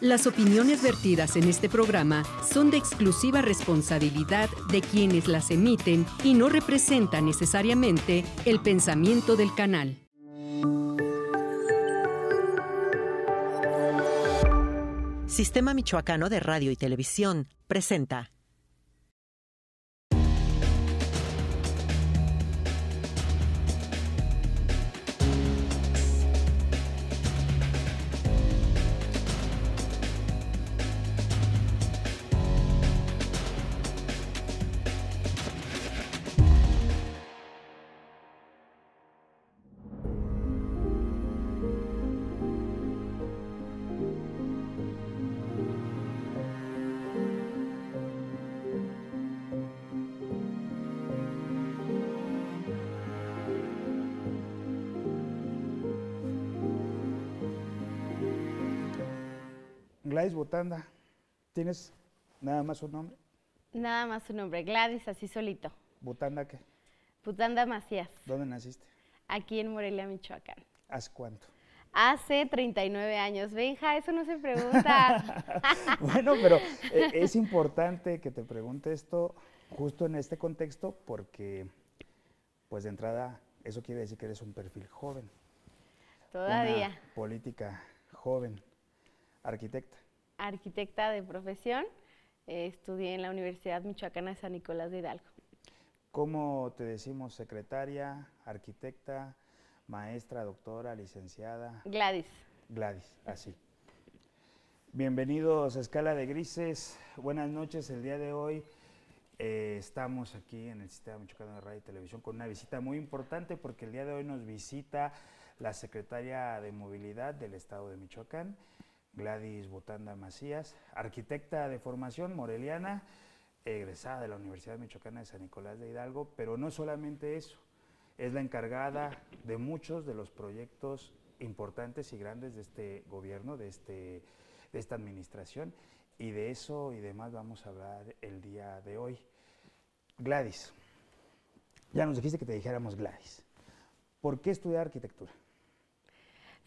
Las opiniones vertidas en este programa son de exclusiva responsabilidad de quienes las emiten y no representan necesariamente el pensamiento del canal. Sistema Michoacano de Radio y Televisión presenta Butanda, ¿tienes nada más un nombre? Nada más un nombre, Gladys, así solito. ¿Butanda qué? Butanda Macías. ¿Dónde naciste? Aquí en Morelia, Michoacán. ¿Hace cuánto? Hace 39 años. Benja, eso no se pregunta. bueno, pero eh, es importante que te pregunte esto justo en este contexto porque, pues de entrada, eso quiere decir que eres un perfil joven. Todavía. política joven, arquitecta arquitecta de profesión. Eh, estudié en la Universidad Michoacana de San Nicolás de Hidalgo. ¿Cómo te decimos secretaria, arquitecta, maestra, doctora, licenciada? Gladys. Gladys, así. Bienvenidos a Escala de Grises. Buenas noches. El día de hoy eh, estamos aquí en el Sistema Michoacano de Radio y Televisión con una visita muy importante porque el día de hoy nos visita la secretaria de Movilidad del Estado de Michoacán Gladys Botanda Macías, arquitecta de formación moreliana, egresada de la Universidad Michoacana de San Nicolás de Hidalgo, pero no solamente eso, es la encargada de muchos de los proyectos importantes y grandes de este gobierno, de, este, de esta administración, y de eso y demás vamos a hablar el día de hoy. Gladys, ya nos dijiste que te dijéramos Gladys. ¿Por qué estudiar arquitectura?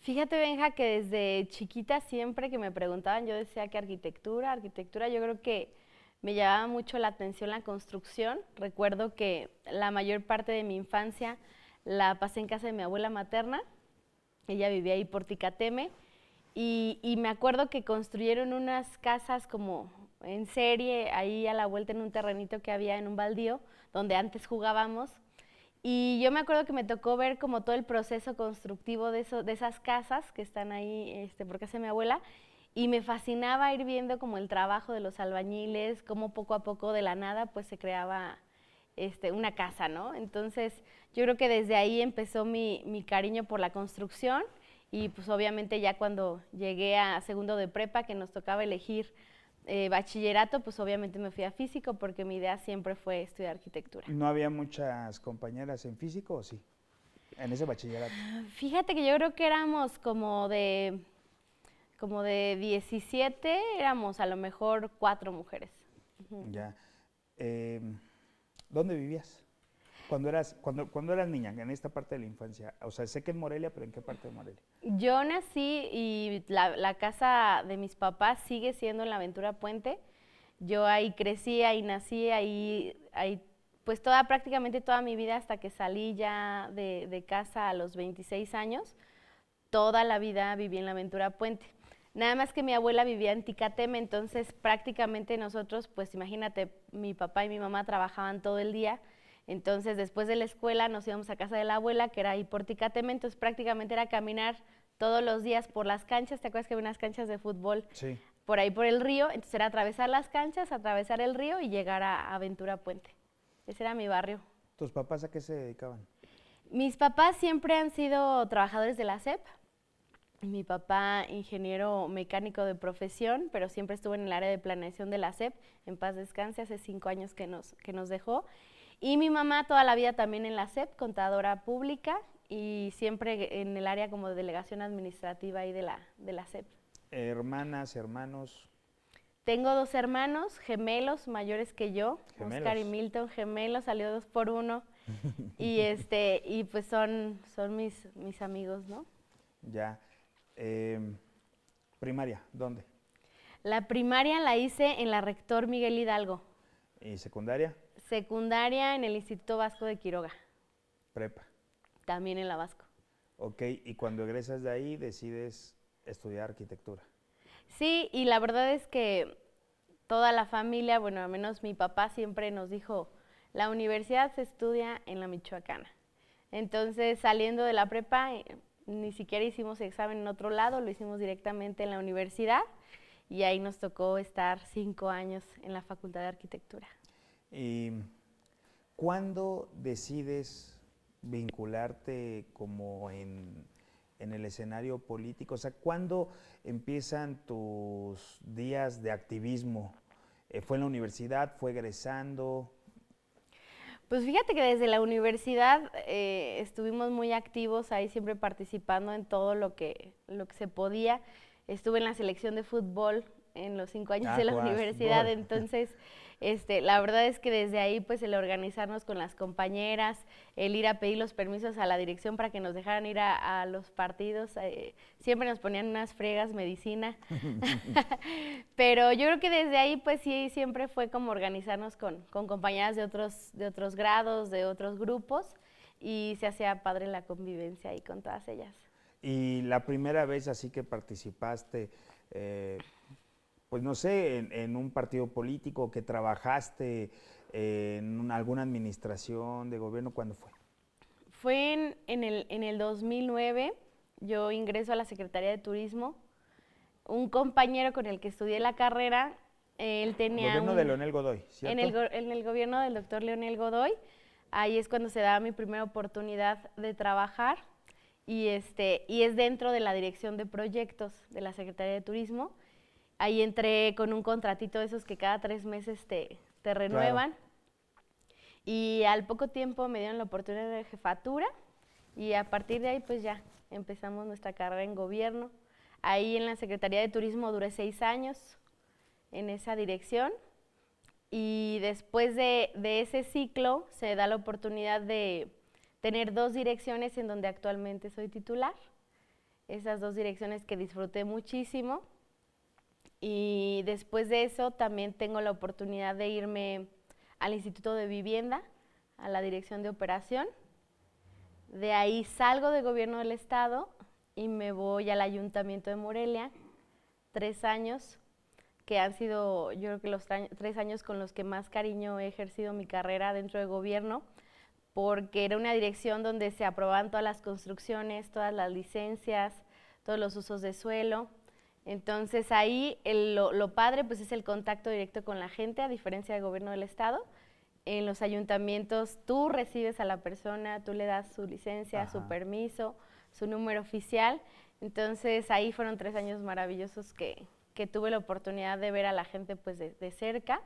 Fíjate, Benja, que desde chiquita siempre que me preguntaban, yo decía que arquitectura, arquitectura, yo creo que me llamaba mucho la atención la construcción. Recuerdo que la mayor parte de mi infancia la pasé en casa de mi abuela materna, ella vivía ahí por Ticateme, y, me acuerdo que construyeron unas casas como en serie, ahí a la vuelta en un terrenito que había en un baldío, donde antes jugábamos y yo me acuerdo que me tocó ver como todo el proceso constructivo de, esas casas que están ahí este, porque hace mi abuela. Y me fascinaba ir viendo como el trabajo de los albañiles, cómo poco a poco de la nada pues se creaba este, una casa, ¿no? Entonces yo creo que desde ahí empezó mi, mi cariño por la construcción y pues obviamente ya cuando llegué a segundo de prepa que nos tocaba elegir eh, bachillerato, pues obviamente me fui a físico porque mi idea siempre fue estudiar arquitectura. ¿No había muchas compañeras en físico o sí? En ese bachillerato. Fíjate que yo creo que éramos como de, como de 17, éramos a lo mejor cuatro mujeres. Ya. Eh, ¿Dónde vivías? Cuando eras, cuando, cuando eras niña, en esta parte de la infancia, o sea, sé que en Morelia, pero ¿en qué parte de Morelia? Yo nací y la, casa de mis papás sigue siendo en la Ventura Puente. Yo ahí crecí, ahí nací, ahí, ahí pues toda, prácticamente toda mi vida hasta que salí ya de, casa a los 26 años, toda la vida viví en la Ventura Puente. Nada más que mi abuela vivía en Ticateme, entonces prácticamente nosotros, pues imagínate, mi papá y mi mamá trabajaban todo el día, entonces, después de la escuela nos íbamos a casa de la abuela, que era ahí por entonces prácticamente era caminar todos los días por las canchas, ¿te acuerdas que había unas canchas de fútbol? Sí. Por ahí por el río, entonces era atravesar las canchas, atravesar el río y llegar a Aventura Puente. Ese era mi barrio. ¿Tus papás a qué se dedicaban? Mis papás siempre han sido trabajadores de la CEP. Mi papá, ingeniero mecánico de profesión, pero siempre estuvo en el área de planeación de la CEP. En paz descanse, hace cinco años que nos, que nos dejó. Y mi mamá toda la vida también en la SEP, contadora pública, y siempre en el área como de delegación administrativa y de la, de la SEP. Hermanas, hermanos. Tengo dos hermanos, gemelos, mayores que yo, Óscar y Milton, gemelos, salió dos por uno. y este, y pues son, son mis, mis amigos, ¿no? Ya. Em, primaria, ¿dónde? La primaria la hice en la rector Miguel Hidalgo. ¿Y secundaria? Secundaria en el Instituto Vasco de Quiroga. Prepa. También en la Vasco. Ok, y cuando egresas de ahí decides estudiar arquitectura. Sí, y la verdad es que toda la familia, bueno, al menos mi papá siempre nos dijo, la universidad se estudia en la Michoacana. Entonces, saliendo de la prepa, eh, ni siquiera hicimos examen en otro lado, lo hicimos directamente en la universidad y ahí nos tocó estar cinco años en la Facultad de Arquitectura. ¿Y em, ¿Cuándo decides vincularte como en, el escenario político? O sea, ¿cuándo empiezan tus días de activismo? Eh, ¿Fue en la universidad? ¿Fue egresando? Pues fíjate que desde la universidad eh, estuvimos muy activos ahí, siempre participando en todo lo que, lo que se podía. Estuve en la selección de fútbol en los cinco años ah, de la universidad, entonces Este, la verdad es que desde ahí, pues el organizarnos con las compañeras, el ir a pedir los permisos a la dirección para que nos dejaran ir a, los partidos, eh, siempre nos ponían unas fregas, medicina. Pero yo creo que desde ahí, pues sí, siempre fue como organizarnos con, con compañeras de otros, de otros grados, de otros grupos, y se hacía padre la convivencia ahí con todas ellas. Y la primera vez así que participaste, eh, pues no sé, en, un partido político que trabajaste, eh, en alguna administración de gobierno, ¿cuándo fue? Fue en, el, 2009, yo ingreso a la Secretaría de Turismo. Un compañero con el que estudié la carrera, él tenía... Gobierno de Leonel Godoy, ¿cierto? En el, gobierno del doctor Leonel Godoy, ahí es cuando se da mi primera oportunidad de trabajar y, este, y es dentro de la dirección de proyectos de la Secretaría de Turismo. Ahí entré con un contratito de esos que cada tres meses te, te renuevan. Y al poco tiempo me dieron la oportunidad de jefatura y a partir de ahí pues ya empezamos nuestra carrera en gobierno. Ahí en la Secretaría de Turismo duré seis años en esa dirección y después de, de ese ciclo se da la oportunidad de tener dos direcciones en donde actualmente soy titular. Esas dos direcciones que disfruté muchísimo y después de eso también tengo la oportunidad de irme al Instituto de Vivienda, a la Dirección de Operación. De ahí salgo del Gobierno del Estado y me voy al Ayuntamiento de Morelia, tres años, que han sido yo creo que los tres años con los que más cariño he ejercido mi carrera dentro del Gobierno, porque era una dirección donde se aprobaban todas las construcciones, todas las licencias, todos los usos de suelo entonces ahí lo, padre pues es el contacto directo con la gente, a diferencia del gobierno del estado. En los ayuntamientos tú recibes a la persona, tú le das su licencia, su permiso, su número oficial. Entonces ahí fueron tres años maravillosos que, tuve la oportunidad de ver a la gente pues de, cerca.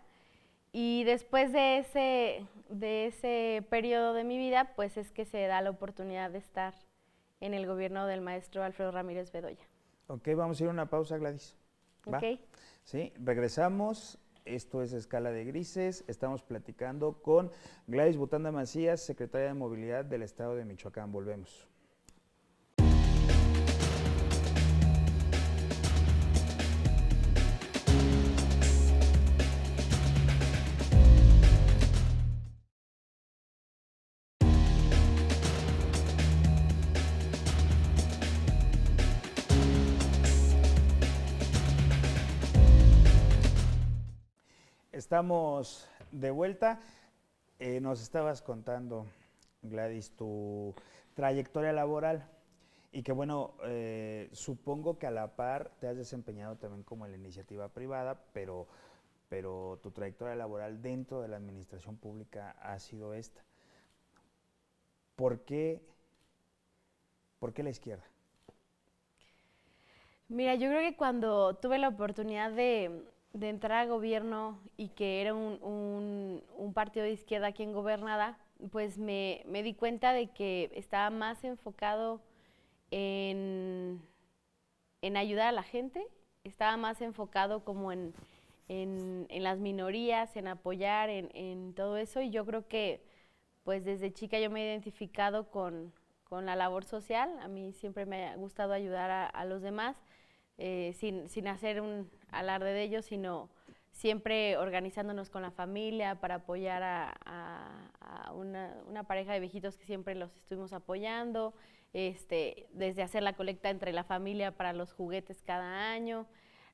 Y después de ese, de ese periodo de mi vida, pues es que se da la oportunidad de estar en el gobierno del maestro Alfredo Ramírez Bedoya. Ok, vamos a ir a una pausa, Gladys. ¿Va? Ok. Sí, regresamos. Esto es Escala de Grises. Estamos platicando con Gladys Butanda Macías, secretaria de Movilidad del Estado de Michoacán. Volvemos. Estamos de vuelta. Eh, nos estabas contando, Gladys, tu trayectoria laboral y que bueno, eh, supongo que a la par te has desempeñado también como en la iniciativa privada, pero, pero tu trayectoria laboral dentro de la administración pública ha sido esta. ¿Por qué, por qué la izquierda? Mira, yo creo que cuando tuve la oportunidad de de entrar al gobierno y que era un, partido de izquierda quien gobernaba, pues me, di cuenta de que estaba más enfocado en, ayudar a la gente, estaba más enfocado como en, las minorías, en apoyar, en, todo eso. Y yo creo que pues desde chica yo me he identificado con, la labor social, a mí siempre me ha gustado ayudar a los demás. Eh, sin, sin, hacer un alarde de ellos, sino siempre organizándonos con la familia para apoyar a, una, pareja de viejitos que siempre los estuvimos apoyando, este, desde hacer la colecta entre la familia para los juguetes cada año.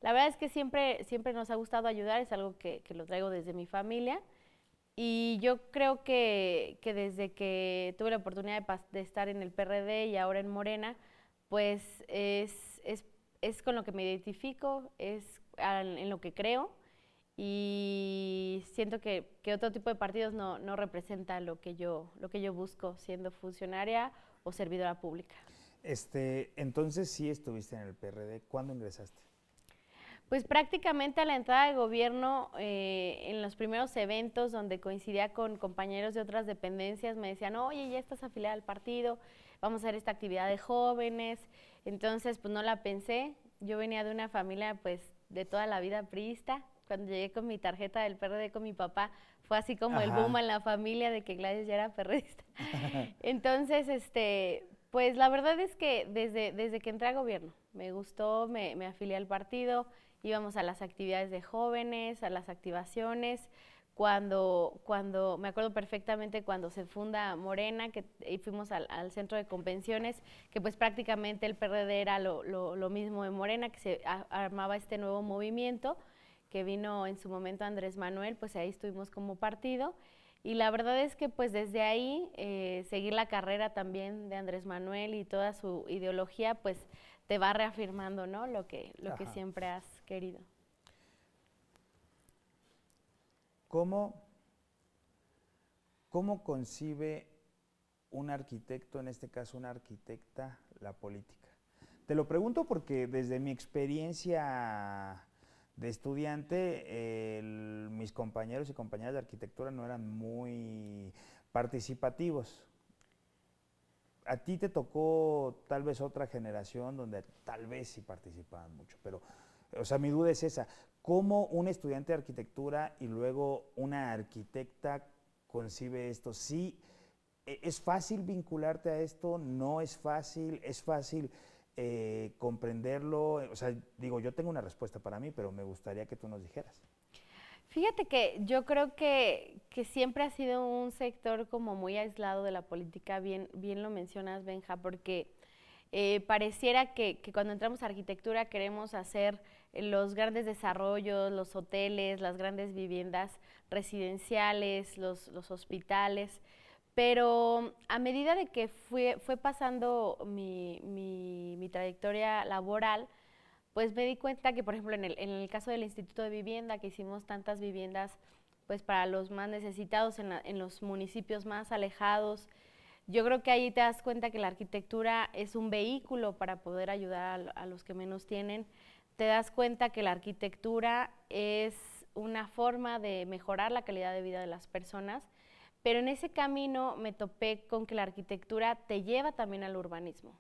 La verdad es que siempre, siempre nos ha gustado ayudar, es algo que, que lo traigo desde mi familia. Y yo creo que, que desde que tuve la oportunidad de, estar en el PRD y ahora en Morena, pues es, es es con lo que me identifico, es en lo que creo y siento que, otro tipo de partidos no, no, representa lo que, yo, lo que yo busco siendo funcionaria o servidora pública. Este, entonces sí estuviste en el PRD, ¿cuándo ingresaste? pues prácticamente a la entrada de gobierno, eh, en los primeros eventos donde coincidía con compañeros de otras dependencias, me decían, oye, ya estás afiliada al partido, vamos a hacer esta actividad de jóvenes. Entonces, pues no la pensé. Yo venía de una familia, pues, de toda la vida priista. Cuando llegué con mi tarjeta del PRD con mi papá, fue así como el boom en la familia de que Gladys ya era perrista. Entonces, este, pues la verdad es que desde, desde que entré a gobierno, me gustó, me, me afilié al partido, íbamos a las actividades de jóvenes, a las activaciones. Cuando, cuando me acuerdo perfectamente cuando se funda Morena, que y fuimos al, centro de convenciones, que pues prácticamente el PRD era lo, mismo de Morena, que se armaba este nuevo movimiento que vino en su momento Andrés Manuel, pues ahí estuvimos como partido. Y la verdad es que pues desde ahí eh, seguir la carrera también de Andrés Manuel y toda su ideología, pues te va reafirmando, ¿no? Lo que, lo que siempre has querido. ¿Cómo, ¿Cómo concibe un arquitecto, en este caso una arquitecta, la política? Te lo pregunto porque desde mi experiencia de estudiante, mis compañeros y compañeras de arquitectura no eran muy participativos. A ti te tocó tal vez otra generación donde tal vez sí participaban mucho, pero o sea, mi duda es esa. ¿Cómo un estudiante de arquitectura y luego una arquitecta concibe esto? Sí, e-, es fácil vincularte a esto, no es fácil, es fácil eh, comprenderlo. O sea, digo, yo tengo una respuesta para mí, pero me gustaría que tú nos dijeras. Fíjate que yo creo que, siempre ha sido un sector como muy aislado de la política, bien, bien lo mencionas, Benja, porque eh, pareciera que, que, cuando entramos a arquitectura queremos hacer los grandes desarrollos, los hoteles, las grandes viviendas residenciales, los, los hospitales. Pero a medida de que fue, fue pasando mi, mi, mi, trayectoria laboral, pues me di cuenta que, por ejemplo, en el, en el, caso del Instituto de Vivienda, que hicimos tantas viviendas pues para los más necesitados en, en los municipios más alejados, yo creo que ahí te das cuenta que la arquitectura es un vehículo para poder ayudar a los que menos tienen te das cuenta que la arquitectura es una forma de mejorar la calidad de vida de las personas, pero en ese camino me topé con que la arquitectura te lleva también al urbanismo.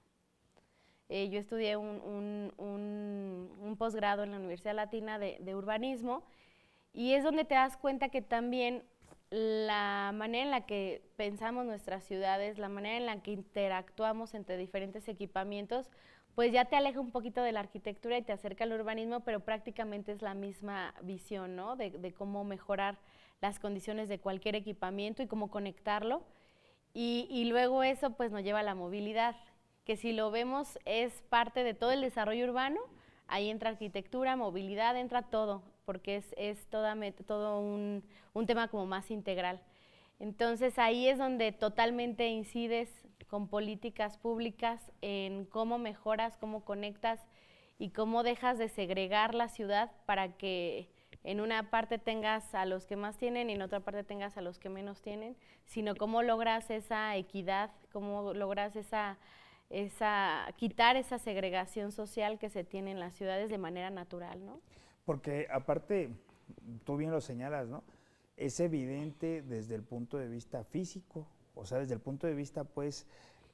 Eh, yo estudié un, posgrado en la Universidad Latina de Urbanismo y es donde te das cuenta que también la manera en la que pensamos nuestras ciudades, la manera en la que interactuamos entre diferentes equipamientos, pues ya te aleja un poquito de la arquitectura y te acerca al urbanismo, pero prácticamente es la misma visión, ¿no? De, cómo mejorar las condiciones de cualquier equipamiento y cómo conectarlo. Y, luego eso pues nos lleva a la movilidad, que si lo vemos es parte de todo el desarrollo urbano, ahí entra arquitectura, movilidad, entra todo, porque es, todo un, un tema como más integral. Entonces ahí es donde totalmente incides con políticas públicas en cómo mejoras, cómo conectas y cómo dejas de segregar la ciudad para que en una parte tengas a los que más tienen y en otra parte tengas a los que menos tienen, sino cómo logras esa equidad, cómo logras esa, quitar esa segregación social que se tiene en las ciudades de manera natural, ¿no? Porque aparte, tú bien lo señalas, ¿no? Es evidente desde el punto de vista físico, o sea, desde el punto de vista pues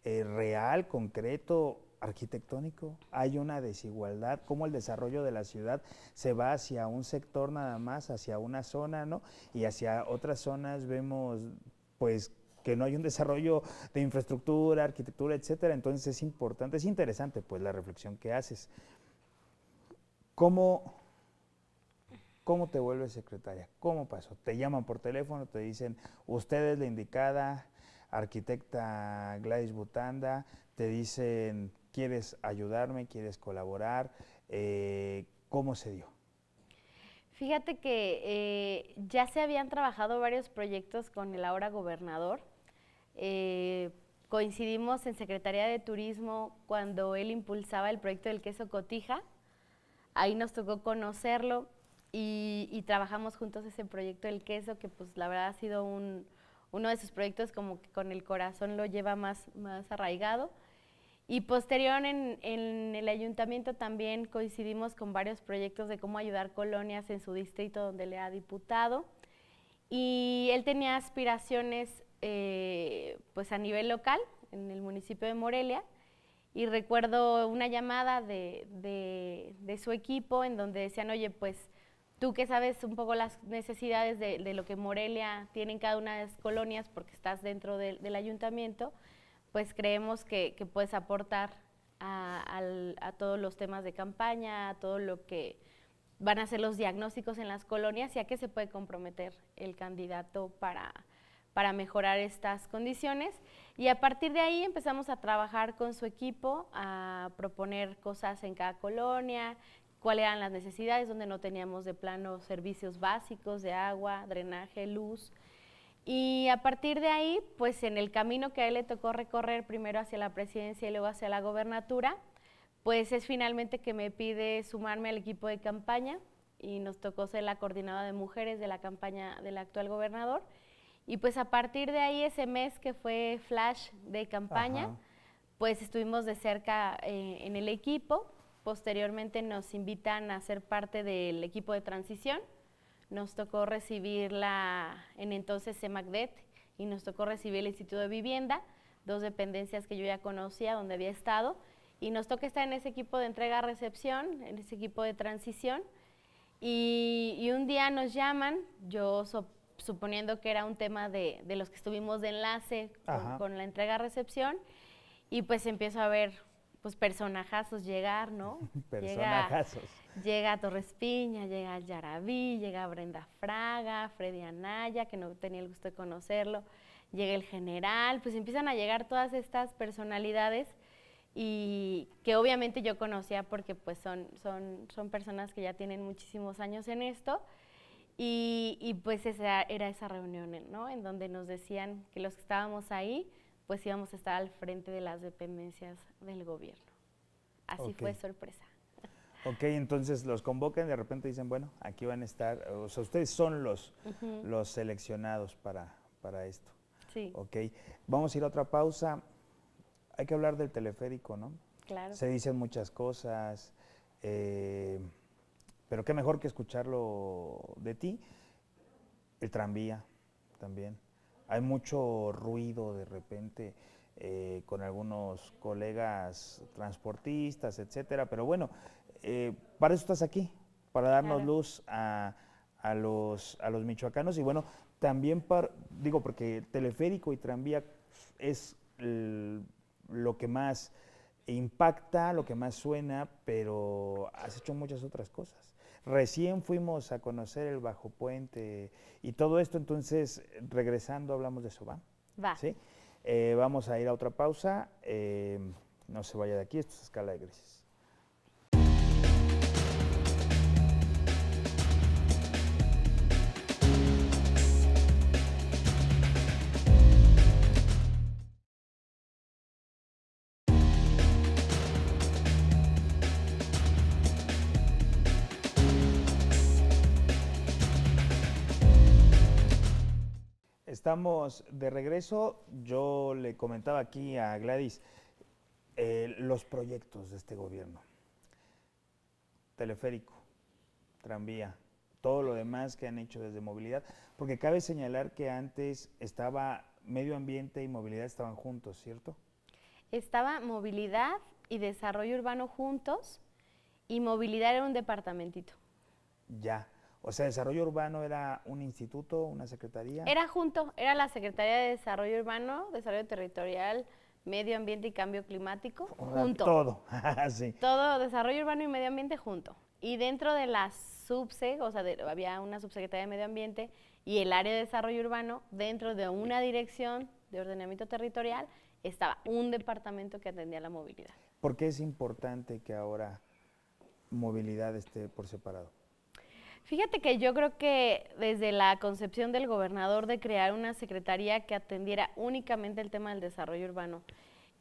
eh, real, concreto, arquitectónico, hay una desigualdad, cómo el desarrollo de la ciudad se va hacia un sector nada más, hacia una zona, ¿no? Y hacia otras zonas vemos pues que no hay un desarrollo de infraestructura, arquitectura, etcétera. Entonces es importante, es interesante pues la reflexión que haces. ¿Cómo, ¿Cómo te vuelves secretaria? ¿Cómo pasó? ¿Te llaman por teléfono? ¿Te dicen, usted es la indicada? arquitecta Gladys Butanda, te dicen, ¿quieres ayudarme? ¿Quieres colaborar? Eh, ¿Cómo se dio? Fíjate que eh, ya se habían trabajado varios proyectos con el ahora gobernador. Eh, coincidimos en Secretaría de Turismo cuando él impulsaba el proyecto del queso Cotija. Ahí nos tocó conocerlo y, y trabajamos juntos ese proyecto del queso que pues la verdad ha sido un, uno de sus proyectos como que con el corazón lo lleva más, más arraigado. Y posterior en, el ayuntamiento también coincidimos con varios proyectos de cómo ayudar colonias en su distrito donde le ha diputado. Y él tenía aspiraciones eh, pues a nivel local en el municipio de Morelia. Y recuerdo una llamada de, de su equipo en donde decían, oye, pues Tú que sabes un poco las necesidades de, lo que Morelia tiene en cada una de las colonias, porque estás dentro del ayuntamiento, pues creemos que, puedes aportar a, todos los temas de campaña, a todo lo que van a ser los diagnósticos en las colonias y a qué se puede comprometer el candidato para, para mejorar estas condiciones. Y a partir de ahí empezamos a trabajar con su equipo, a proponer cosas en cada colonia, cuáles eran las necesidades, donde no teníamos de plano servicios básicos de agua, drenaje, luz. Y a partir de ahí, pues en el camino que a él le tocó recorrer, primero hacia la presidencia y luego hacia la gobernatura, pues es finalmente que me pide sumarme al equipo de campaña y nos tocó ser la coordinadora de mujeres de la campaña del actual gobernador. Y pues a partir de ahí, ese mes que fue flash de campaña, pues estuvimos de cerca eh, en el equipo Posteriormente nos invitan a ser parte del equipo de transición. Nos tocó recibir en entonces CEMACDET y nos tocó recibir el Instituto de Vivienda, dos dependencias que yo ya conocía, donde había estado. Y nos toca estar en ese equipo de entrega-recepción, en ese equipo de transición. Y, un día nos llaman, yo suponiendo que era un tema de, los que estuvimos de enlace con la entrega-recepción, y pues empiezo a ver pues personajazos llegar, ¿no? personajazos. Llega, Torres Piña, llega Yaraví, llega Brenda Fraga, Freddy Anaya, que no tenía el gusto de conocerlo, llega el general, pues empiezan a llegar todas estas personalidades y que obviamente yo conocía porque pues son, son, son personas que ya tienen muchísimos años en esto. Y, pues esa era esa reunión, ¿no? En donde nos decían que los que estábamos ahí, pues íbamos a estar al frente de las dependencias del gobierno. Así fue sorpresa. Ok, entonces los convocan y de repente dicen, bueno, aquí van a estar, o sea, ustedes son los, los seleccionados para, para esto. Sí. Ok, vamos a ir a otra pausa. Hay que hablar del teleférico, ¿no? Claro. Se dicen muchas cosas, eh, pero qué mejor que escucharlo de ti. El tranvía también. Hay mucho ruido de repente eh, con algunos colegas transportistas, etcétera, pero bueno, eh, para eso estás aquí, para darnos luz a, a, los, a michoacanos y bueno, también para, digo, porque teleférico y tranvía es lo que más impacta, lo que más suena, pero has hecho muchas otras cosas. Recién fuimos a conocer el Bajo Puente y todo esto, entonces regresando hablamos de eso, ¿va? Va. va eh, vamos a ir a otra pausa. Eh, no se vaya de aquí, esto es escala de grises. Estamos de regreso. Yo le comentaba aquí a Gladys eh, los proyectos de este gobierno. Teleférico, tranvía, todo lo demás que han hecho desde movilidad, porque cabe señalar que antes estaba medio ambiente y movilidad estaban juntos, ¿cierto? Estaba movilidad y desarrollo urbano juntos y movilidad era un departamentito. Ya. O sea, desarrollo urbano era un instituto, una secretaría. Era junto, era la Secretaría de Desarrollo Urbano, Desarrollo Territorial, Medio Ambiente y Cambio Climático, junto. Todo, sí. Todo, desarrollo urbano y medio ambiente junto. Y dentro de la subsec, o sea, había una subsecretaría de medio ambiente y el área de desarrollo urbano, dentro de una dirección de ordenamiento territorial, estaba un departamento que atendía la movilidad. ¿Por qué es importante que ahora movilidad esté por separado? Fíjate que yo creo que desde la concepción del gobernador de crear una secretaría que atendiera únicamente el tema del desarrollo urbano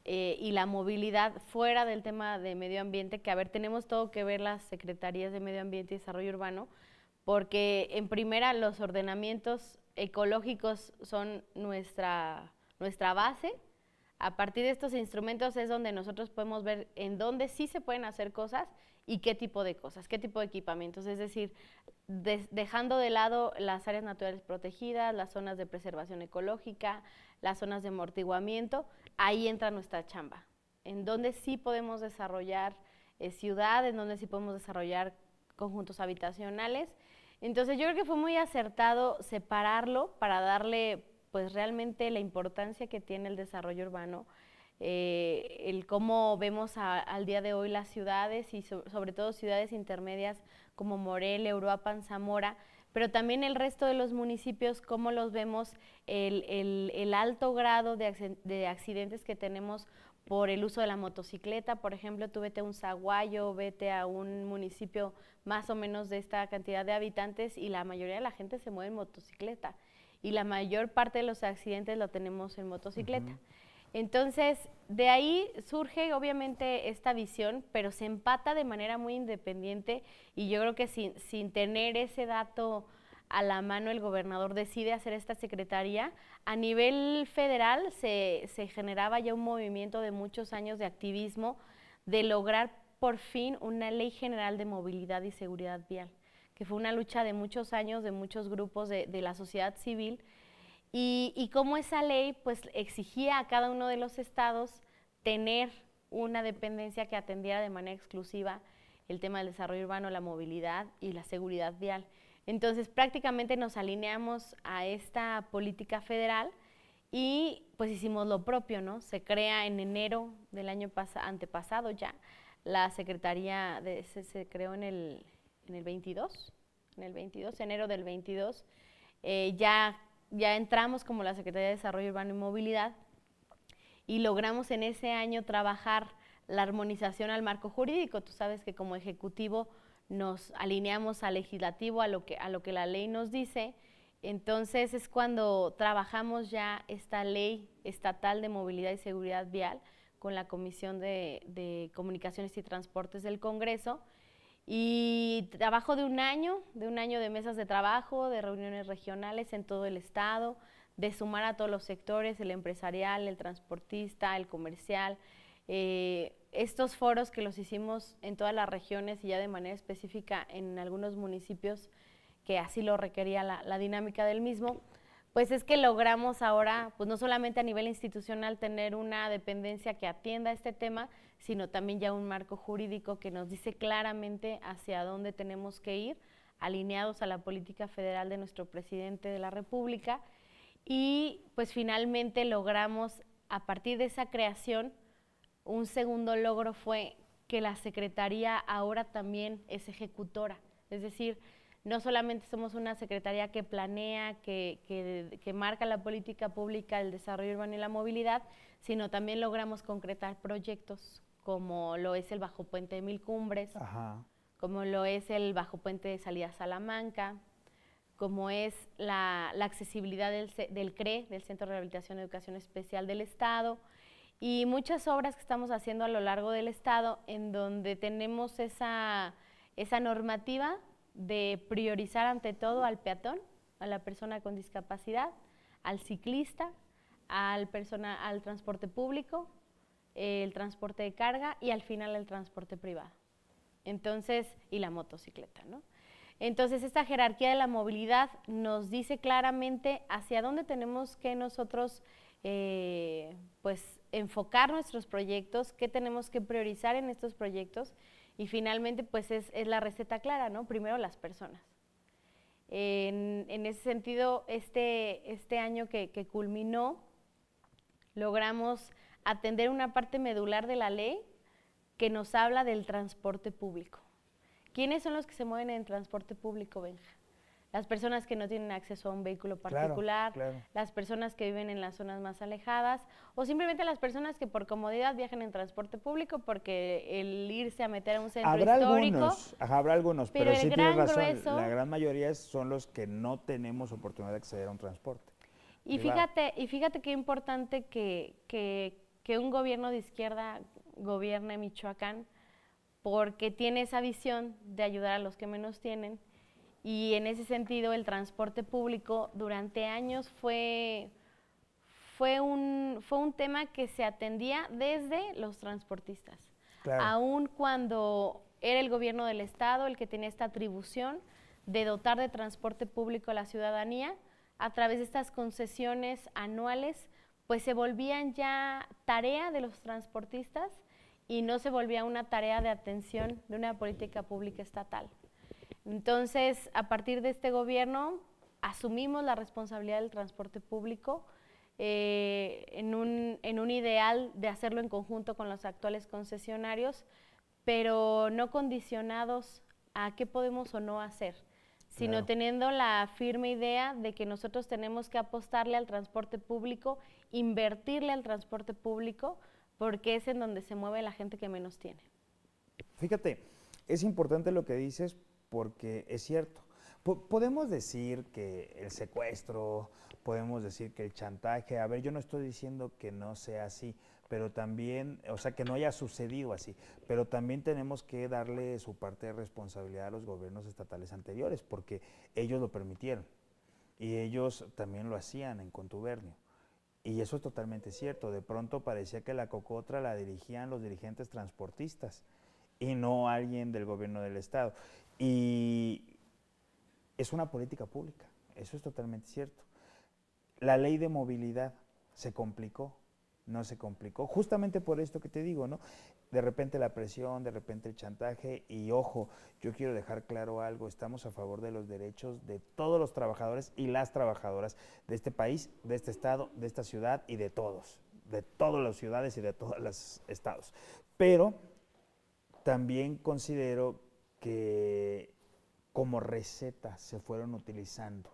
eh, y la movilidad fuera del tema de medio ambiente, que a ver, tenemos todo que ver las secretarías de medio ambiente y desarrollo urbano, porque en primera los ordenamientos ecológicos son nuestra, nuestra base. A partir de estos instrumentos es donde nosotros podemos ver en dónde sí se pueden hacer cosas y qué tipo de cosas, qué tipo de equipamientos. Es decir, dejando de lado las áreas naturales protegidas, las zonas de preservación ecológica, las zonas de amortiguamiento, ahí entra nuestra chamba, en donde sí podemos desarrollar eh, ciudades, en donde sí podemos desarrollar conjuntos habitacionales. Entonces yo creo que fue muy acertado separarlo para darle pues realmente la importancia que tiene el desarrollo urbano eh, el cómo vemos al día de hoy las ciudades y sobre todo ciudades intermedias como Morel, Europa, Zamora, pero también el resto de los municipios, cómo los vemos, el, alto grado de, accidentes que tenemos por el uso de la motocicleta, por ejemplo, tú vete a un zaguayo, vete a un municipio más o menos de esta cantidad de habitantes y la mayoría de la gente se mueve en motocicleta y la mayor parte de los accidentes lo tenemos en motocicleta. Entonces, de ahí surge obviamente esta visión, pero se empata de manera muy independiente y yo creo que sin, tener ese dato a la mano el gobernador decide hacer esta secretaría. A nivel federal se, generaba ya un movimiento de muchos años de activismo de lograr por fin una ley general de movilidad y seguridad vial, que fue una lucha de muchos años, de muchos grupos de la sociedad civil y, cómo esa ley pues exigía a cada uno de los estados tener una dependencia que atendiera de manera exclusiva el tema del desarrollo urbano, la movilidad y la seguridad vial. Entonces prácticamente nos alineamos a esta política federal y pues hicimos lo propio, ¿no? Se crea en enero del año antepasado ya la Secretaría, de, se, creó en el, 22, en el 22, enero del 22, eh, ya ya entramos como la Secretaría de Desarrollo Urbano y Movilidad y logramos en ese año trabajar la armonización al marco jurídico. Tú sabes que como Ejecutivo nos alineamos al legislativo, a lo que, a lo que la ley nos dice. Entonces es cuando trabajamos ya esta ley estatal de movilidad y seguridad vial con la Comisión de Comunicaciones y Transportes del Congreso y trabajo de un año, de un año de mesas de trabajo, de reuniones regionales en todo el estado, de sumar a todos los sectores, el empresarial, el transportista, el comercial. Eh, estos foros que los hicimos en todas las regiones y ya de manera específica en algunos municipios que así lo requería la, la dinámica del mismo, pues es que logramos ahora, pues no solamente a nivel institucional tener una dependencia que atienda este tema, sino también ya un marco jurídico que nos dice claramente hacia dónde tenemos que ir, alineados a la política federal de nuestro presidente de la República. Y pues finalmente logramos, a partir de esa creación, un segundo logro fue que la Secretaría ahora también es ejecutora, es decir, no solamente somos una secretaría que planea, que, marca la política pública, el desarrollo urbano y la movilidad, sino también logramos concretar proyectos como lo es el Bajo Puente de Mil Cumbres, como lo es el Bajo Puente de Salida Salamanca, como es la, accesibilidad del, CRE, e, del Centro de Rehabilitación y Educación Especial del Estado, y muchas obras que estamos haciendo a lo largo del Estado en donde tenemos esa, esa normativa de priorizar ante todo al peatón, a la persona con discapacidad, al ciclista, al, transporte público, el transporte de carga y al final el transporte privado. Entonces, y la motocicleta, ¿no? Entonces, esta jerarquía de la movilidad nos dice claramente hacia dónde tenemos que nosotros, eh, pues, enfocar nuestros proyectos, qué tenemos que priorizar en estos proyectos y finalmente, pues es, la receta clara, ¿no? Primero las personas. En, ese sentido, este, este año que, que culminó, logramos atender una parte medular de la ley que nos habla del transporte público. ¿Quiénes son los que se mueven en transporte público, Benja? las personas que no tienen acceso a un vehículo particular, las personas que viven en las zonas más alejadas o simplemente las personas que por comodidad viajan en transporte público porque el irse a meter a un centro habrá histórico. Algunos, habrá algunos, pero, sí tienes razón, la gran mayoría son los que no tenemos oportunidad de acceder a un transporte. Y fíjate, y fíjate qué importante que, que un gobierno de izquierda gobierne Michoacán porque tiene esa visión de ayudar a los que menos tienen y en ese sentido, el transporte público durante años fue, fue, un, tema que se atendía desde los transportistas. Aún cuando era el gobierno del Estado el que tenía esta atribución de dotar de transporte público a la ciudadanía, a través de estas concesiones anuales, pues se volvían ya tarea de los transportistas y no se volvía una tarea de atención de una política pública estatal. Entonces, a partir de este gobierno, asumimos la responsabilidad del transporte público eh, en, un, ideal de hacerlo en conjunto con los actuales concesionarios, pero no condicionados a qué podemos o no hacer, sino teniendo la firme idea de que nosotros tenemos que apostarle al transporte público, invertirle al transporte público, porque es en donde se mueve la gente que menos tiene. Fíjate, es importante lo que dices porque es cierto. podemos decir que el secuestro, podemos decir que el chantaje, a ver, yo no estoy diciendo que no sea así, pero también, o sea, que no haya sucedido así, pero también tenemos que darle su parte de responsabilidad a los gobiernos estatales anteriores, porque ellos lo permitieron y ellos también lo hacían en contubernio. Y eso es totalmente cierto. De pronto parecía que la cocotra la dirigían los dirigentes transportistas y no alguien del gobierno del Estado. Y es una política pública, eso es totalmente cierto. La ley de movilidad se complicó, no se complicó, justamente por esto que te digo, ¿no? De repente la presión, de repente el chantaje y ojo, yo quiero dejar claro algo, estamos a favor de los derechos de todos los trabajadores y las trabajadoras de este país, de este estado, de esta ciudad y de todos, de todas las ciudades y de todos los estados. Pero también considero que como receta se fueron utilizando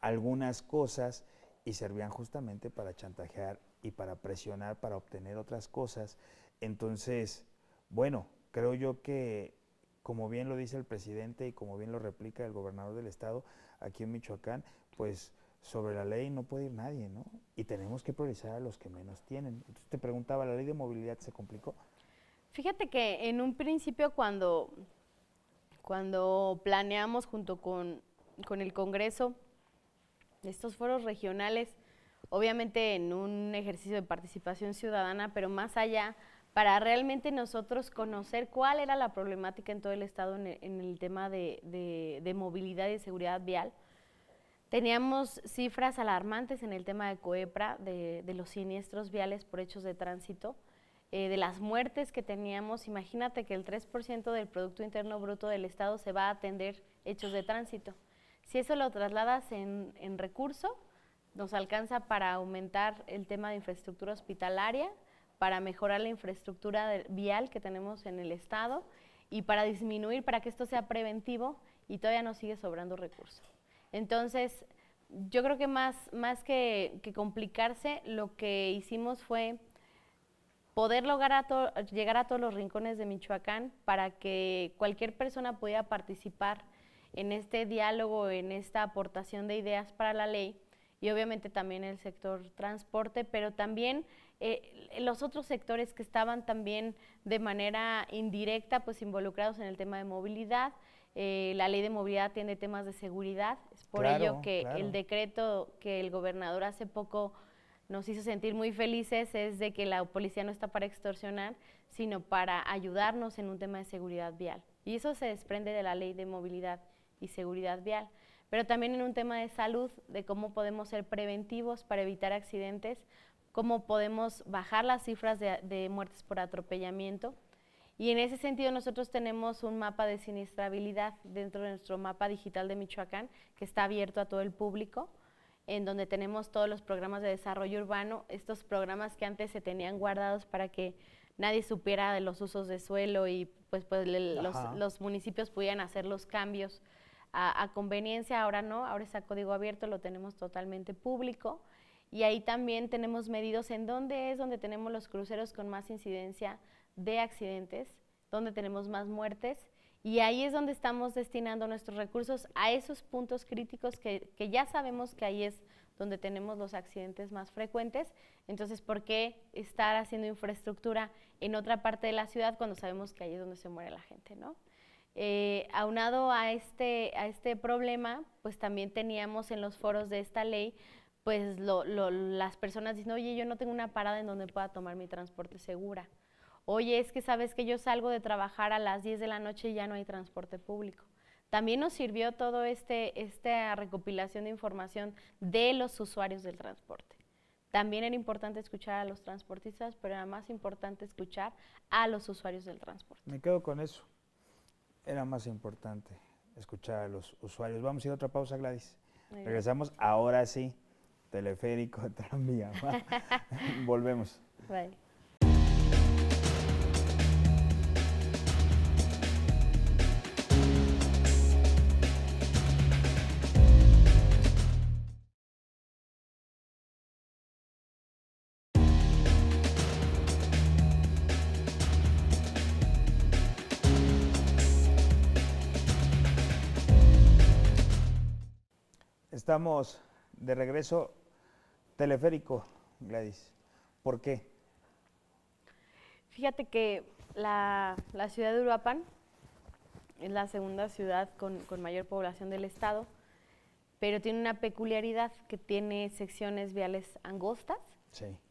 algunas cosas y servían justamente para chantajear y para presionar, para obtener otras cosas. Entonces, bueno, creo yo que, como bien lo dice el presidente y como bien lo replica el gobernador del estado aquí en Michoacán, pues sobre la ley no puede ir nadie, ¿no? Y tenemos que priorizar a los que menos tienen. Entonces te preguntaba, ¿la ley de movilidad se complicó? Fíjate que en un principio cuando cuando planeamos junto con, el Congreso estos foros regionales, obviamente en un ejercicio de participación ciudadana, pero más allá, para realmente nosotros conocer cuál era la problemática en todo el Estado en el, tema de, movilidad y seguridad vial. Teníamos cifras alarmantes en el tema de COEPRA, de los siniestros viales por hechos de tránsito. Eh, de las muertes que teníamos, imagínate que el 3% del Producto Interno Bruto del Estado se va a atender hechos de tránsito. Si eso lo trasladas en, recurso, nos alcanza para aumentar el tema de infraestructura hospitalaria, para mejorar la infraestructura vial que tenemos en el Estado y para disminuir, para que esto sea preventivo y todavía nos sigue sobrando recurso. Entonces, yo creo que más, más que complicarse, lo que hicimos fue poder lograr a llegar a todos los rincones de Michoacán para que cualquier persona pudiera participar en este diálogo, en esta aportación de ideas para la ley y obviamente también el sector transporte, pero también eh, los otros sectores que estaban también de manera indirecta pues involucrados en el tema de movilidad. Eh, la ley de movilidad tiene temas de seguridad, es por ello que el decreto que el gobernador hace poco nos hizo sentir muy felices es de que la policía no está para extorsionar, sino para ayudarnos en un tema de seguridad vial. Y eso se desprende de la ley de movilidad y seguridad vial. Pero también en un tema de salud, de cómo podemos ser preventivos para evitar accidentes, cómo podemos bajar las cifras de, muertes por atropellamiento. Y en ese sentido nosotros tenemos un mapa de siniestrabilidad dentro de nuestro mapa digital de Michoacán que está abierto a todo el público en donde tenemos todos los programas de desarrollo urbano, estos programas que antes se tenían guardados para que nadie supiera de los usos de suelo y pues, pues los, municipios pudieran hacer los cambios a, conveniencia, ahora no, ahora está código abierto, lo tenemos totalmente público y ahí también tenemos medidos en dónde es donde tenemos los cruceros con más incidencia de accidentes, donde tenemos más muertes y ahí es donde estamos destinando nuestros recursos a esos puntos críticos que, que ya sabemos que ahí es donde tenemos los accidentes más frecuentes. Entonces, ¿por qué estar haciendo infraestructura en otra parte de la ciudad cuando sabemos que ahí es donde se muere la gente, no? Eh, aunado a este, a este problema, pues también teníamos en los foros de esta ley, pues las personas dicen, oye, yo no tengo una parada en donde pueda tomar mi transporte segura. Oye, es que sabes que yo salgo de trabajar a las 10 de la noche y ya no hay transporte público. También nos sirvió toda este esta recopilación de información de los usuarios del transporte. También era importante escuchar a los transportistas, pero era más importante escuchar a los usuarios del transporte. Me quedo con eso. Era más importante escuchar a los usuarios. Vamos a ir a otra pausa, Gladys. Regresamos ahora sí, teleférico, tranvía. Volvemos. Bye. Estamos de regreso teleférico, Gladys. ¿Por qué? Fíjate que la, ciudad de Uruapan es la segunda ciudad con, mayor población del estado, pero tiene una peculiaridad que tiene secciones viales angostas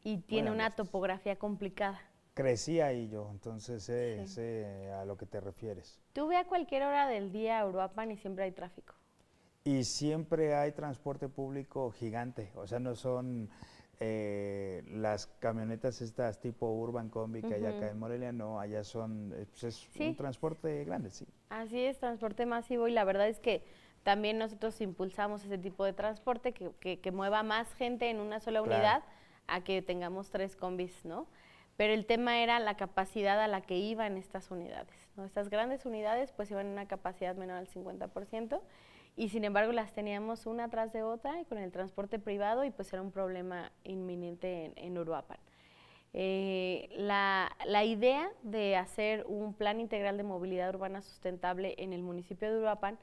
y tiene una topografía complicada. Crecía ahí yo, entonces sé, a lo que te refieres. Tú ve a cualquier hora del día a Uruapan y siempre hay tráfico y siempre hay transporte público gigante, o sea, no son eh, las camionetas estas tipo Urban Combi que hay acá en Morelia, no, allá son, eh, pues es un transporte grande, sí. Así es, transporte masivo y la verdad es que también nosotros impulsamos ese tipo de transporte que, que, mueva más gente en una sola unidad a que tengamos tres combis, ¿no? Pero el tema era la capacidad a la que iban estas unidades, ¿no? Estas grandes unidades pues iban en una capacidad menor al 50%, y sin embargo las teníamos una tras de otra y con el transporte privado y pues era un problema inminente en, Uruapan. Eh, la, idea de hacer un plan integral de movilidad urbana sustentable en el municipio de Uruapan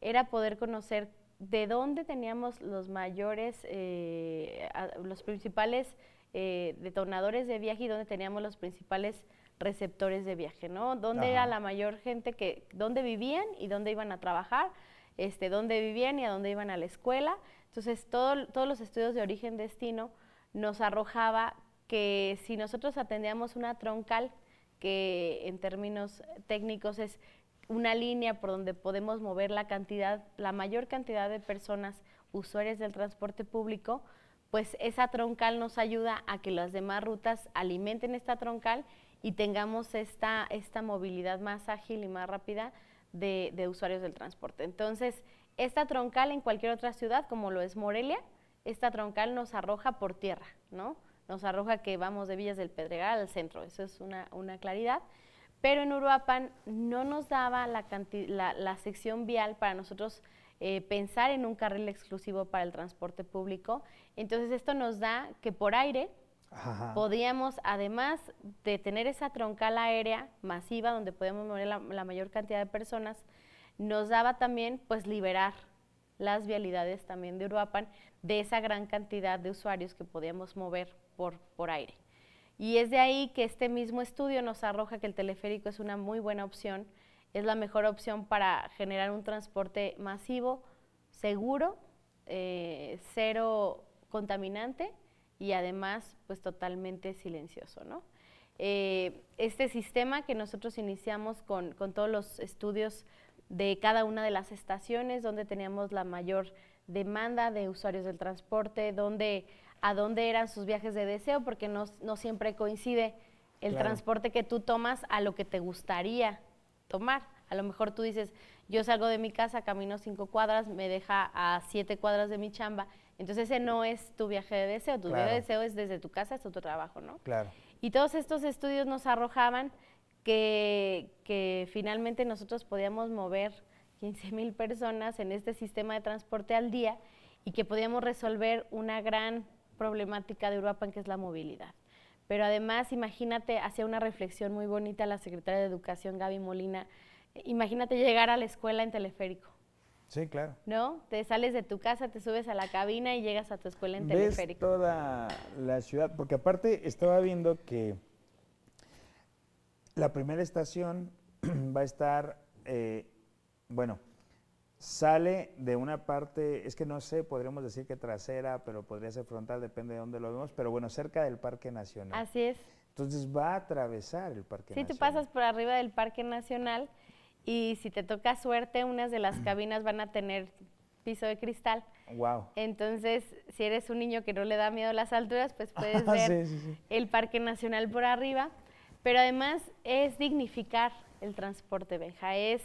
era poder conocer de dónde teníamos los mayores, eh, los principales eh, detonadores de viaje y dónde teníamos los principales receptores de viaje, ¿no? Dónde era la mayor gente que, dónde vivían y dónde iban a trabajar, este, dónde vivían y a dónde iban a la escuela. Entonces, todos los estudios de origen-destino nos arrojaba que si nosotros atendíamos una troncal, que en términos técnicos es una línea por donde podemos mover la cantidad, la mayor cantidad de personas usuarias del transporte público, pues esa troncal nos ayuda a que las demás rutas alimenten esta troncal y tengamos esta, esta movilidad más ágil y más rápida de, usuarios del transporte. Entonces, esta troncal en cualquier otra ciudad, como lo es Morelia, esta troncal nos arroja por tierra, ¿no? Nos arroja que vamos de Villas del Pedregal al centro, eso es una, claridad. Pero en Uruapan no nos daba la, la, sección vial para nosotros eh, pensar en un carril exclusivo para el transporte público. Entonces esto nos da que por aire Podíamos, además de tener esa troncal aérea masiva donde podemos mover la, mayor cantidad de personas, nos daba también pues liberar las vialidades también de Uruapan de esa gran cantidad de usuarios que podíamos mover por, aire. Y es de ahí que este mismo estudio nos arroja que el teleférico es una muy buena opción, es la mejor opción para generar un transporte masivo, seguro, eh, cero contaminante y además pues totalmente silencioso, ¿no? Eh, este sistema que nosotros iniciamos con, todos los estudios de cada una de las estaciones, donde teníamos la mayor demanda de usuarios del transporte, donde, a dónde eran sus viajes de deseo, porque no, siempre coincide el transporte que tú tomas a lo que te gustaría tomar. A lo mejor tú dices, yo salgo de mi casa, camino cinco cuadras, me deja a siete cuadras de mi chamba entonces ese no es tu viaje de deseo, tu viaje de deseo es desde tu casa es tu trabajo, ¿no? Claro. Y todos estos estudios nos arrojaban que, finalmente nosotros podíamos mover 15 mil personas en este sistema de transporte al día y que podíamos resolver una gran problemática de Uruapan que es la movilidad. Pero además, imagínate, hacía una reflexión muy bonita la secretaria de Educación, Gaby Molina, imagínate llegar a la escuela en teleférico. Sí, claro. ¿No? Te sales de tu casa, te subes a la cabina y llegas a tu escuela en teleférico. toda la ciudad, porque aparte estaba viendo que la primera estación va a estar, eh, bueno, sale de una parte, es que no sé, podríamos decir que trasera, pero podría ser frontal, depende de dónde lo vemos, pero bueno, cerca del Parque Nacional. Así es. Entonces va a atravesar el Parque Nacional. Sí, tú pasas por arriba del Parque Nacional y si te toca suerte, unas de las cabinas van a tener piso de cristal. Wow. Entonces, si eres un niño que no le da miedo las alturas, pues puedes ver el Parque Nacional por arriba. Pero además es dignificar el transporte, Benja, es,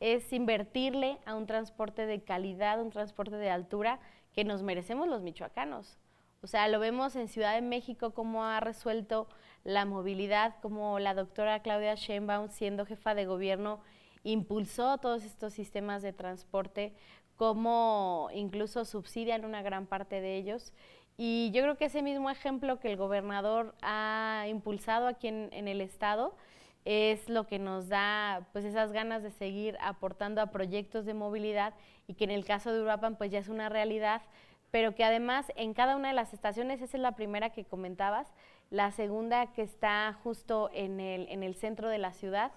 es invertirle a un transporte de calidad, un transporte de altura que nos merecemos los michoacanos. O sea, lo vemos en Ciudad de México cómo ha resuelto la movilidad, como la doctora Claudia Sheinbaum siendo jefa de gobierno impulsó todos estos sistemas de transporte, como incluso subsidian una gran parte de ellos. Y yo creo que ese mismo ejemplo que el gobernador ha impulsado aquí en, el estado es lo que nos da pues esas ganas de seguir aportando a proyectos de movilidad y que en el caso de Uruapan pues ya es una realidad, pero que además en cada una de las estaciones, esa es la primera que comentabas, la segunda que está justo en el, centro de la ciudad,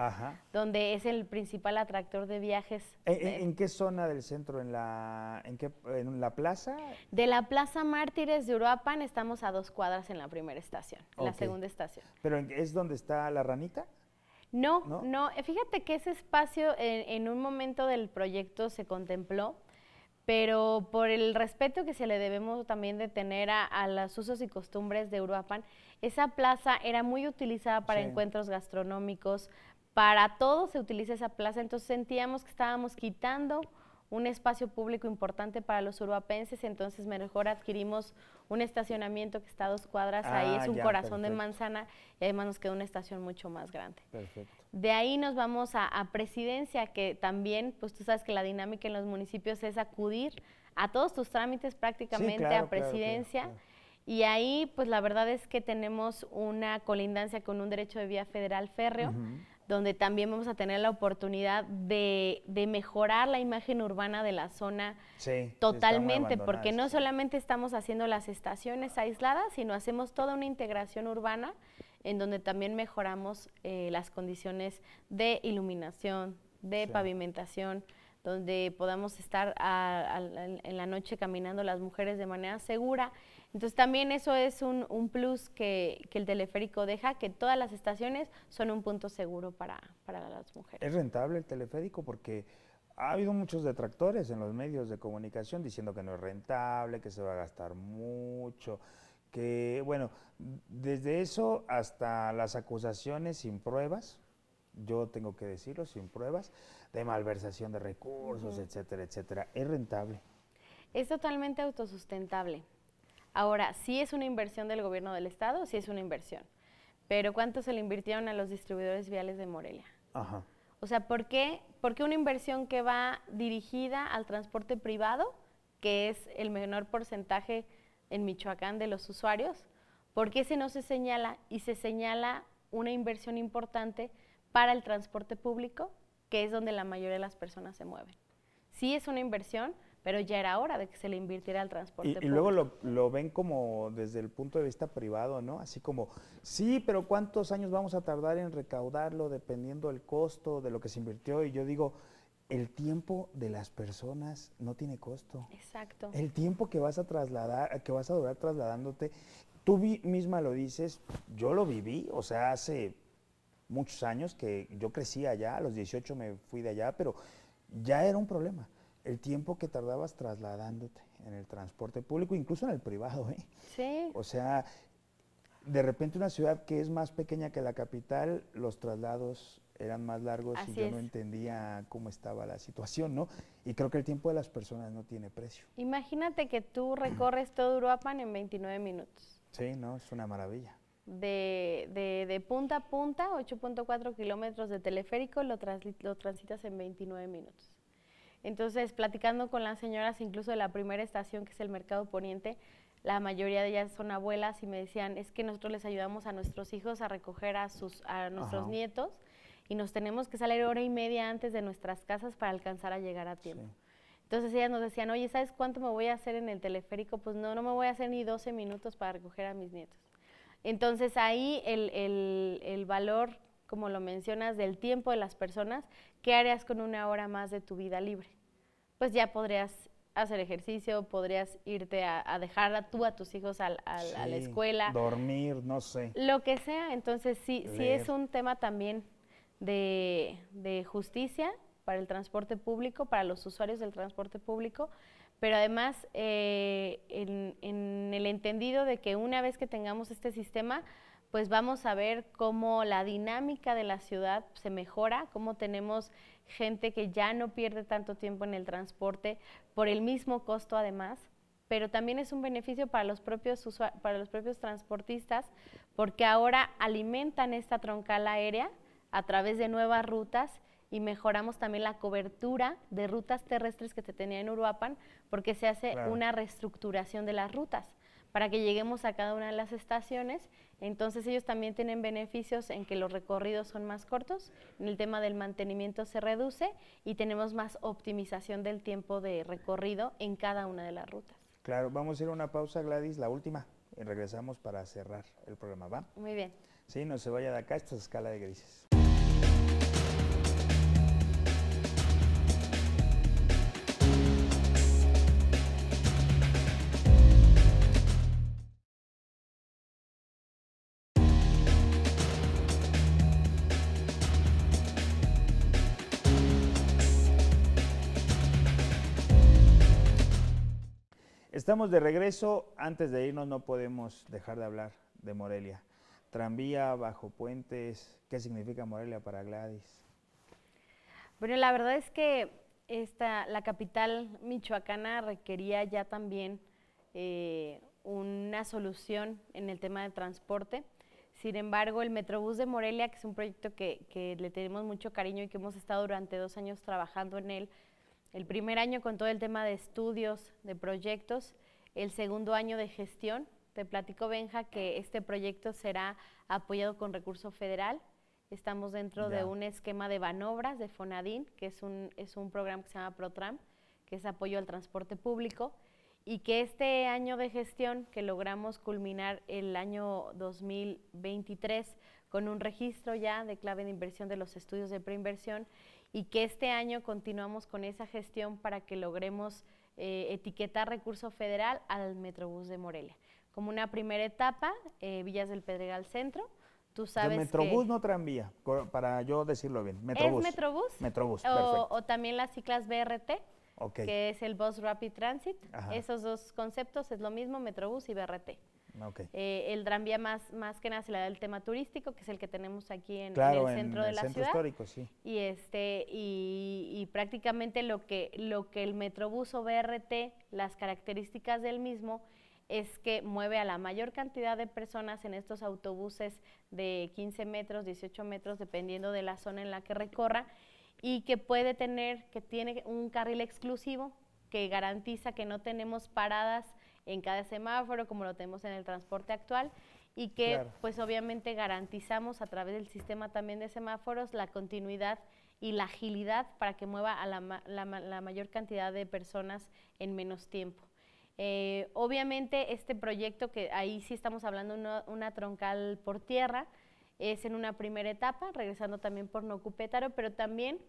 donde es el principal atractor de viajes. ¿En, eh, eh, en, qué zona del centro? ¿En la, en, la plaza? De la Plaza Mártires de Uruapan estamos a dos cuadras en la primera estación, en la segunda estación. ¿Pero es donde está la ranita? No, no, fíjate que ese espacio en, un momento del proyecto se contempló pero por el respeto que se le debemos también de tener a, las los usos y costumbres de Uruapan, esa plaza era muy utilizada para encuentros gastronómicos, para todo se utiliza esa plaza, entonces sentíamos que estábamos quitando un espacio público importante para los urbapenses, entonces mejor adquirimos un estacionamiento que está a dos cuadras, ahí ah, es un corazón de manzana y además nos queda una estación mucho más grande. De ahí nos vamos a, presidencia, que también, pues tú sabes que la dinámica en los municipios es acudir a todos tus trámites prácticamente a presidencia. y ahí, pues la verdad es que tenemos una colindancia con un derecho de vía federal férreo donde también vamos a tener la oportunidad de, mejorar la imagen urbana de la zona totalmente, porque no solamente estamos haciendo las estaciones aisladas, sino hacemos toda una integración urbana en donde también mejoramos eh, las condiciones de iluminación, de pavimentación, donde podamos estar en la noche caminando las mujeres de manera segura entonces también eso es un, plus que, el teleférico deja, que todas las estaciones son un punto seguro para, las mujeres. Es rentable el teleférico porque ha habido muchos detractores en los medios de comunicación diciendo que no es rentable, que se va a gastar mucho, que bueno, desde eso hasta las acusaciones sin pruebas, yo tengo que decirlo, sin pruebas, de malversación de recursos, etcétera, etcétera. ¿Es rentable? Es totalmente autosustentable. Ahora, sí es una inversión del gobierno del estado, sí es una inversión. Pero ¿cuánto se le invirtieron a los distribuidores viales de Morelia? O sea, ¿por qué, ¿por qué una inversión que va dirigida al transporte privado, que es el menor porcentaje en Michoacán de los usuarios, por qué ese no se señala y se señala una inversión importante para el transporte público, que es donde la mayoría de las personas se mueven? Sí es una inversión, pero ya era hora de que se le invirtiera el transporte. Y, y luego lo, ven como desde el punto de vista privado, ¿no? Así como, sí, pero ¿cuántos años vamos a tardar en recaudarlo dependiendo del costo de lo que se invirtió? Y yo digo, el tiempo de las personas no tiene costo. Exacto. El tiempo que vas a trasladar, que vas a durar trasladándote, tú misma lo dices, yo lo viví, o sea, hace muchos años que yo crecí allá, a los 18 me fui de allá, pero ya era un problema el tiempo que tardabas trasladándote en el transporte público, incluso en el privado. ¿eh? Sí. O sea, de repente una ciudad que es más pequeña que la capital, los traslados eran más largos y yo no entendía cómo estaba la situación, ¿no? Y creo que el tiempo de las personas no tiene precio. Imagínate que tú recorres todo Uruapan en 29 minutos. Sí, no, es una maravilla. De, de, de punta a punta, 8.4 kilómetros de teleférico, lo, lo transitas en 29 minutos. Entonces, platicando con las señoras, incluso de la primera estación, que es el Mercado Poniente, la mayoría de ellas son abuelas y me decían, es que nosotros les ayudamos a nuestros hijos a recoger a, sus, a nuestros nietos y nos tenemos que salir hora y media antes de nuestras casas para alcanzar a llegar a tiempo. Entonces ellas nos decían, oye, ¿sabes cuánto me voy a hacer en el teleférico? Pues no, no me voy a hacer ni 12 minutos para recoger a mis nietos. Entonces ahí el, el, el valor como lo mencionas, del tiempo de las personas, ¿qué harías con una hora más de tu vida libre? Pues ya podrías hacer ejercicio, podrías irte a, dejar a tú a tus hijos a la escuela. Dormir, no sé. Lo que sea, entonces sí, es un tema también de, justicia para el transporte público, para los usuarios del transporte público, pero además eh, en el entendido de que una vez que tengamos este sistema, pues vamos a ver cómo la dinámica de la ciudad se mejora, cómo tenemos gente que ya no pierde tanto tiempo en el transporte por el mismo costo además, pero también es un beneficio para los propios, para los propios transportistas porque ahora alimentan esta troncal aérea a través de nuevas rutas y mejoramos también la cobertura de rutas terrestres que se tenía en Uruapan porque se hace una reestructuración de las rutas para que lleguemos a cada una de las estaciones. Entonces ellos también tienen beneficios en que los recorridos son más cortos, en el tema del mantenimiento se reduce y tenemos más optimización del tiempo de recorrido en cada una de las rutas. Claro, vamos a ir a una pausa, Gladys, la última, y regresamos para cerrar el programa, ¿va? Muy bien. Sí, no se vaya de acá esta escala de grises. Estamos de regreso. Antes de irnos no podemos dejar de hablar de Morelia. Tranvía, bajo puentes, ¿qué significa Morelia para Gladys? Bueno, la verdad es que esta, la capital michoacana requería ya también eh, una solución en el tema de transporte. Sin embargo, el Metrobús de Morelia, que es un proyecto que, que le tenemos mucho cariño y que hemos estado durante dos años trabajando en él, el primer año con todo el tema de estudios, de proyectos, el segundo año de gestión. Te platico, Benja, que este proyecto será apoyado con recurso federal. Estamos dentro de un esquema de banobras de Fonadín, que es un, es un programa que se llama ProTram, que es apoyo al transporte público, y que este año de gestión, que logramos culminar el año 2023 con un registro ya de clave de inversión de los estudios de preinversión, y que este año continuamos con esa gestión para que logremos etiqueta eh, etiquetar recurso federal al Metrobús de Morelia. Como una primera etapa, eh, Villas del Pedregal Centro, Tú sabes ¿El Metrobús no tranvía, para yo decirlo bien. Metrobús. ¿Es Metrobús? Metrobús, o, o también las ciclas BRT, que es el Bus Rapid Transit. Esos dos conceptos es lo mismo, Metrobús y BRT. Ah, eh, el tranvía más, más que nada se le da el tema turístico, que es el que tenemos aquí en, el centro de la ciudad. histórico, sí. Y, este, y, y, prácticamente lo que, lo que el Metrobús o BRT, las características del mismo, es que mueve a la mayor cantidad de personas en estos autobuses de 15 metros, 18 metros, dependiendo de la zona en la que recorra, y que puede tener, que tiene un carril exclusivo que garantiza que no tenemos paradas en cada semáforo, como lo tenemos en el transporte actual, y que pues obviamente garantizamos a través del sistema también de semáforos la continuidad y la agilidad para que mueva a la, mayor cantidad de personas en menos tiempo. Eh, obviamente este proyecto, que ahí sí estamos hablando una, una troncal por tierra, es en una primera etapa, regresando también por Nocupétaro, pero también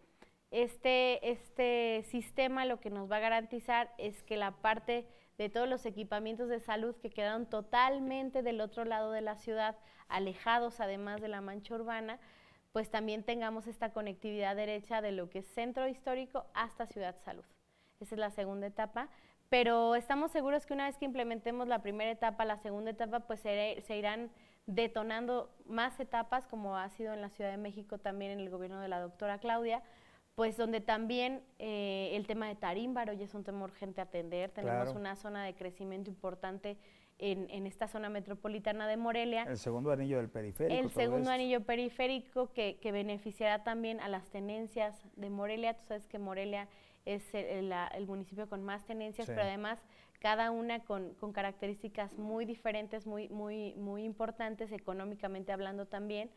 este, este sistema lo que nos va a garantizar es que la parte de todos los equipamientos de salud que quedaron totalmente del otro lado de la ciudad, alejados además de la mancha urbana, pues también tengamos esta conectividad derecha de lo que es centro histórico hasta Ciudad Salud. Esa es la segunda etapa, pero estamos seguros que una vez que implementemos la primera etapa, la segunda etapa, pues se, irán detonando más etapas, como ha sido en la Ciudad de México también en el gobierno de la doctora Claudia, pues donde también eh, el tema de Tarímbaro ya es un tema urgente atender. Tenemos una zona de crecimiento importante en, esta zona metropolitana de Morelia. El segundo anillo del periférico. El segundo anillo periférico que, beneficiará también a las tenencias de Morelia. Tú sabes que Morelia es el, municipio con más tenencias, pero además cada una con, con, características muy diferentes, muy, muy, muy importantes económicamente hablando también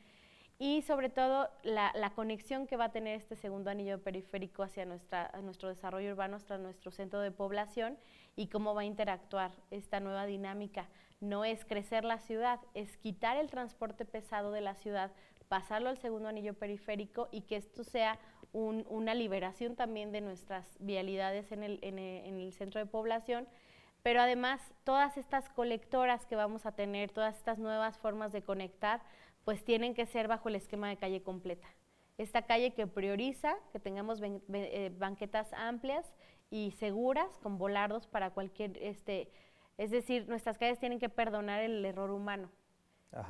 y sobre todo la, conexión que va a tener este segundo anillo periférico hacia nuestra, nuestro desarrollo urbano, hacia nuestro centro de población y cómo va a interactuar esta nueva dinámica. No es crecer la ciudad, es quitar el transporte pesado de la ciudad, pasarlo al segundo anillo periférico y que esto sea una liberación también de nuestras vialidades eh, en el centro de población pero además todas estas colectoras que vamos a tener, todas estas nuevas formas de conectar, pues tienen que ser bajo el esquema de calle completa. Esta calle que prioriza que tengamos eh, banquetas amplias y seguras con volardos para cualquier, este, es decir, nuestras calles tienen que perdonar el error humano.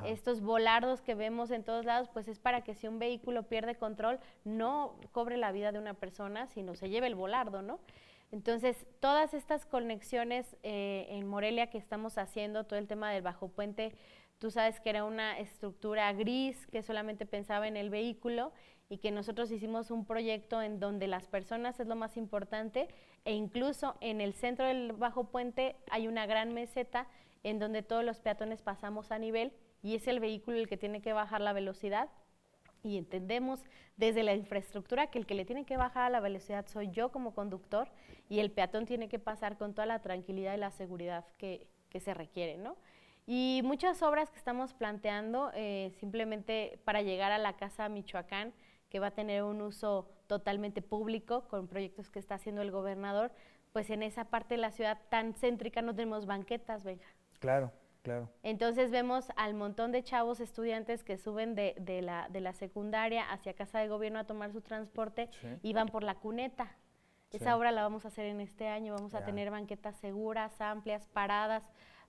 Estos volardos que vemos en todos lados, pues es para que si un vehículo pierde control, no cobre la vida de una persona, sino se lleve el volardo, ¿no? Entonces, todas estas conexiones eh, en Morelia que estamos haciendo, todo el tema del bajo puente, Tú sabes que era una estructura gris que solamente pensaba en el vehículo y que nosotros hicimos un proyecto en donde las personas es lo más importante e incluso en el centro del Bajo Puente hay una gran meseta en donde todos los peatones pasamos a nivel y es el vehículo el que tiene que bajar la velocidad y entendemos desde la infraestructura que el que le tiene que bajar a la velocidad soy yo como conductor y el peatón tiene que pasar con toda la tranquilidad y la seguridad que, que se requiere, ¿no? Y muchas obras que estamos planteando eh, simplemente para llegar a la Casa Michoacán, que va a tener un uso totalmente público con proyectos que está haciendo el gobernador, pues en esa parte de la ciudad tan céntrica no tenemos banquetas, Benja. Claro, claro. Entonces vemos al montón de chavos estudiantes que suben de, de, la, de la, secundaria hacia Casa de Gobierno a tomar su transporte y van por la cuneta. Esa obra la vamos a hacer en este año, vamos a tener banquetas seguras, amplias, paradas,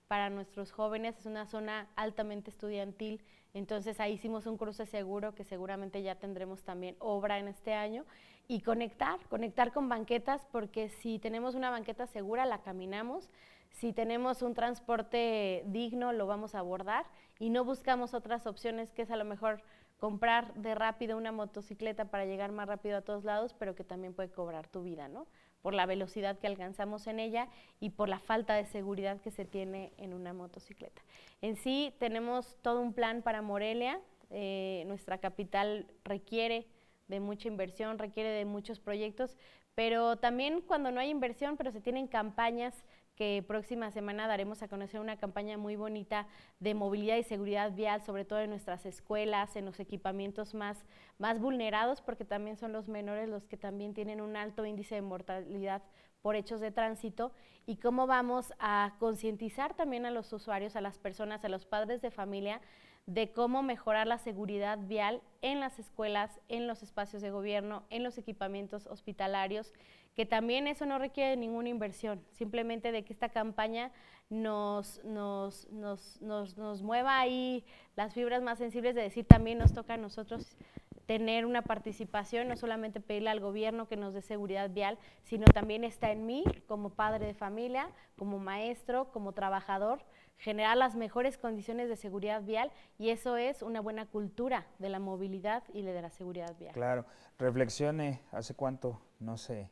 para nuestros jóvenes, es una zona altamente estudiantil, entonces ahí hicimos un cruce seguro que seguramente ya tendremos también obra en este año y conectar, conectar con banquetas porque si tenemos una banqueta segura la caminamos, si tenemos un transporte digno lo vamos a abordar y no buscamos otras opciones que es a lo mejor comprar de rápido una motocicleta para llegar más rápido a todos lados, pero que también puede cobrar tu vida, ¿no? por la velocidad que alcanzamos en ella y por la falta de seguridad que se tiene en una motocicleta. En sí tenemos todo un plan para Morelia, eh, nuestra capital requiere de mucha inversión, requiere de muchos proyectos, pero también cuando no hay inversión, pero se tienen campañas que próxima semana daremos a conocer una campaña muy bonita de movilidad y seguridad vial, sobre todo en nuestras escuelas, en los equipamientos más, más vulnerados, porque también son los menores los que también tienen un alto índice de mortalidad por hechos de tránsito y cómo vamos a concientizar también a los usuarios, a las personas, a los padres de familia de cómo mejorar la seguridad vial en las escuelas, en los espacios de gobierno, en los equipamientos hospitalarios que también eso no requiere ninguna inversión, simplemente de que esta campaña nos, nos, nos, nos, nos mueva ahí las fibras más sensibles de decir también nos toca a nosotros tener una participación, no solamente pedirle al gobierno que nos dé seguridad vial, sino también está en mí como padre de familia, como maestro, como trabajador, generar las mejores condiciones de seguridad vial y eso es una buena cultura de la movilidad y de la seguridad vial. Claro, reflexione, ¿hace cuánto no sé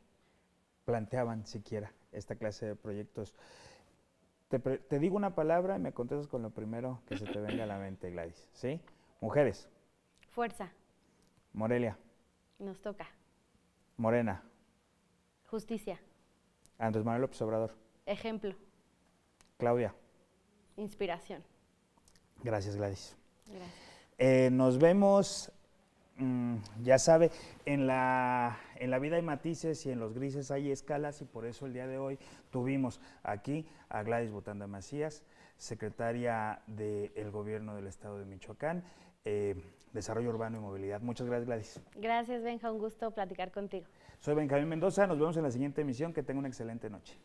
planteaban siquiera esta clase de proyectos. Te, digo una palabra y me contestas con lo primero que se te venga a la mente, Gladys. ¿Sí? Mujeres. Fuerza. Morelia. Nos toca. Morena. Justicia. Andrés Manuel López Obrador. Ejemplo. Claudia. Inspiración. Gracias, Gladys. Gracias. Eh, nos vemos Mm, ya sabe, en la, en la vida hay matices y en los grises hay escalas y por eso el día de hoy tuvimos aquí a Gladys Botanda Macías, secretaria del Gobierno del Estado de Michoacán, eh, Desarrollo Urbano y Movilidad. Muchas gracias, Gladys. Gracias, Benja, un gusto platicar contigo. Soy Benjamín Mendoza, nos vemos en la siguiente emisión, que tenga una excelente noche.